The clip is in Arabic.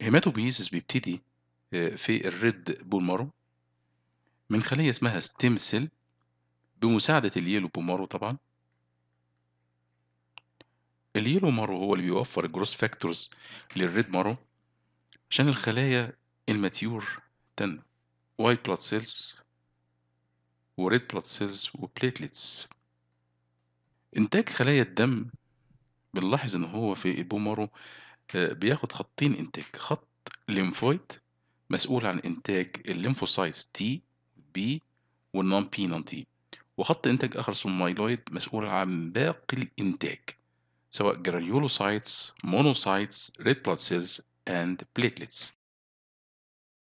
هيماتوبييزيس بيبتدي آه، في الريد بون مارو من خلية اسمها ستيم سيل بمساعدة اليلو بون مارو طبعا اليلو مارو هو اللي بيوفر جروس فاكتورز للريد مارو عشان الخلايا الماتيور تن وايت بلاد سيلز وريد بلاد سيلز وبليتلتس إنتاج خلايا الدم بنلاحظ إن هو في البومارو بياخد خطين انتاج خط ليمفويد مسؤول عن انتاج الليمفوسايتس تي بي والنون بي نون تي وخط انتاج اخر سومايلويد مسؤول عن باقي الانتاج سواء جرانيولوسايتس مونوسايتس ريد بلاد سيلز اند بليتلتس